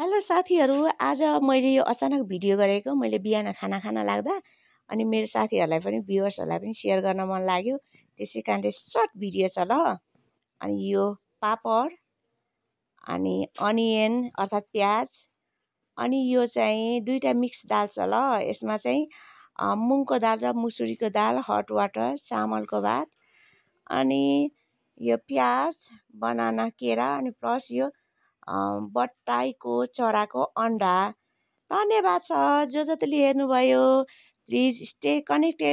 hello साथीहरू आज मैले यो अचानक भिडियो गरेको मैले बिहान खाना खान लाग्दा अनि मेरो साथीहरूलाई पनि भ्युवर्सहरूलाई पनि सेयर गर्न मन लाग्यो त्यसै कारणले सर्ट भिडियो छ ल अनि यो पापड अनि अनियन अर्थात् प्याज अनि यो चाहिँ दुईवटा मिक्स दाल छ ल यसमा चाहिँ मुङको दाल र मुसुरीको दाल हट वाटर चामलको भात अनि यो प्याज बनाना केरा अनि प्लस यो बट्टाइको चराको अन्डा धन्यवाद छ जो जतिले हेर्नुभयो प्लिज स्टे कनेक्टेड